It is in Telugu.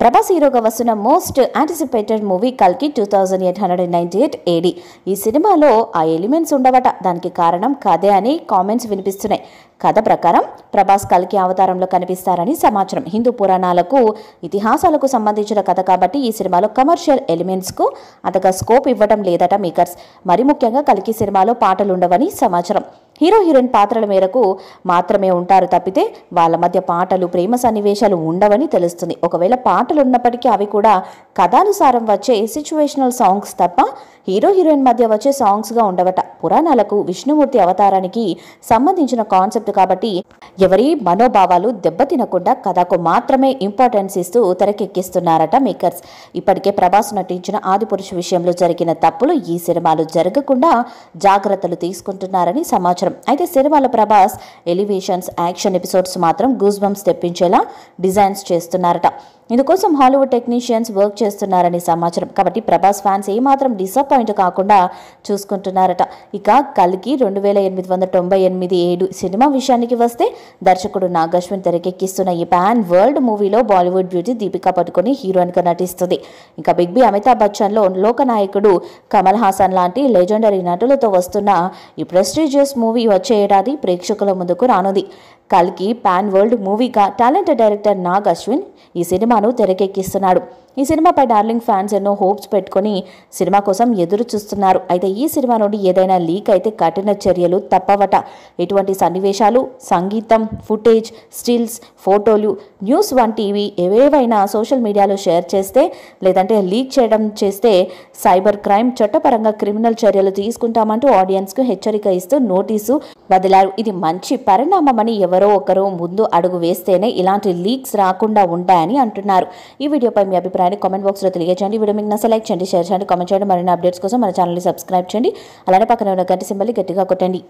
ప్రభాస్ హీరోగా వస్తున్న మోస్ట్ యాంటిసిపేటెడ్ మూవీ కల్కి two thousand eight hundred ninety eight AD ఈ సినిమాలో ఆ ఎలిమెంట్స్ ఉండవట దానికి కారణం కథే అని కామెంట్స్ వినిపిస్తున్నాయి కథ ప్రకారం ప్రభాస్ కల్కి అవతారంలో కనిపిస్తారని సమాచారం హిందూ పురాణాలకు ఇతిహాసాలకు సంబంధించిన కథ కాబట్టి ఈ సినిమాలో కమర్షియల్ ఎలిమెంట్స్కు అంతగా స్కోప్ ఇవ్వడం లేదట మేకర్స్ మరి ముఖ్యంగా కల్కి సినిమాలో పాటలు ఉండవని సమాచారం హీరో హీరోయిన్ పాత్రల మేరకు మాత్రమే ఉంటారు తప్పితే వాళ్ళ మధ్య పాటలు ప్రేమ సన్నివేశాలు ఉండవని తెలుస్తుంది ఒకవేళ పాటలు ఉన్నప్పటికీ అవి కూడా కథానుసారం వచ్చే సిచ్యువేషనల్ సాంగ్స్ తప్ప హీరో హీరోయిన్ మధ్య వచ్చే సాంగ్స్గా ఉండవట పురాణాలకు విష్ణుమూర్తి అవతారానికి సంబంధించిన కాన్సెప్ట్ కాబట్టి ఎవరి మనోభావాలు దెబ్బతినకుండా కథకు మాత్రమే ఇంపార్టెన్స్ ఇస్తూ తెరకెక్కిస్తున్నారట మేకర్స్ ఇప్పటికే ప్రభాస్ నటించిన ఆదిపురుషు విషయంలో జరిగిన తప్పులు ఈ సినిమాలు జరగకుండా జాగ్రత్తలు తీసుకుంటున్నారని సమాచారం చిత్రం అయితే సిరిమాల ప్రభాస్ ఎలివేషన్స్ యాక్షన్ ఎపిసోడ్స్ మాత్రం గూస్ తెప్పించేలా డిజైన్స్ చేస్తున్నారట ఇందుకోసం హాలీవుడ్ టెక్నీషియన్స్ వర్క్ చేస్తున్నారని సమాచారం కాబట్టి ప్రభాస్ ఫ్యాన్స్ ఏమాత్రం డిసప్పాయింట్ కాకుండా చూసుకుంటున్నారట ఇక కలికి రెండు వేల ఎనిమిది వందల తొంభై ఎనిమిది ఏడు సినిమా విషయానికి వస్తే దర్శకుడు నాగశ్విన్ తెరకెక్కిస్తున్న ఈ ప్యాన్ వరల్డ్ మూవీలో బాలీవుడ్ బ్యూటీ దీపికా పట్టుకుని హీరోయిన్గా నటిస్తుంది ఇంకా బిగ్ బి అమితాబ్ బచ్చన్లో లోకనాయకుడు కమల్ హాసన్ లాంటి లెజెండరీ నటులతో వస్తున్న ఈ ప్రెస్టీజియస్ మూవీ వచ్చే ఏడాది ప్రేక్షకుల ముందుకు రానుంది కల్కి పాన్ వరల్డ్ మూవీగా టాలెంటెడ్ డైరెక్టర్ నాగ్ అశ్విన్ ఈ సినిమాను తెరకెక్కిస్తున్నాడు ఈ సినిమాపై డార్లింగ్ ఫ్యాన్స్ ఎన్నో హోప్స్ పెట్టుకుని సినిమా కోసం ఎదురు చూస్తున్నారు అయితే ఈ సినిమా నుండి ఏదైనా లీక్ అయితే కఠిన చర్యలు తప్పవట ఇటువంటి సన్నివేశాలు సంగీతం ఫుటేజ్ స్టిల్స్ ఫోటోలు న్యూస్ వంటివి ఏవేవైనా సోషల్ మీడియాలో షేర్ చేస్తే లేదంటే లీక్ చేయడం చేస్తే సైబర్ క్రైమ్ చట్టపరంగా క్రిమినల్ చర్యలు తీసుకుంటామంటూ ఆడియన్స్కు హెచ్చరిక ఇస్తూ నోటీసు వదిలారు ఇది మంచి పరిణామమని ఎవరో ఒకరు ముందు అడుగు వేస్తేనే ఇలాంటి లీక్స్ రాకుండా ఉంటాయని అంటున్నారు ఈ వీడియోపై మీ అభిప్రాయం ఉన్నాయని కామెంట్ బాక్స్లో తెలియజేయండి వీడియో మీకు నచ్చ లైక్ చేయండి షేర్ చేయండి కామెంట్ చేయండి మరిన్ని అప్డేట్స్ కోసం మన ఛానల్ని సబ్స్క్రైబ్ చేయండి అలానే పక్కన ఉన్న గంట సింబల్ని గట్టిగా కొట్టండి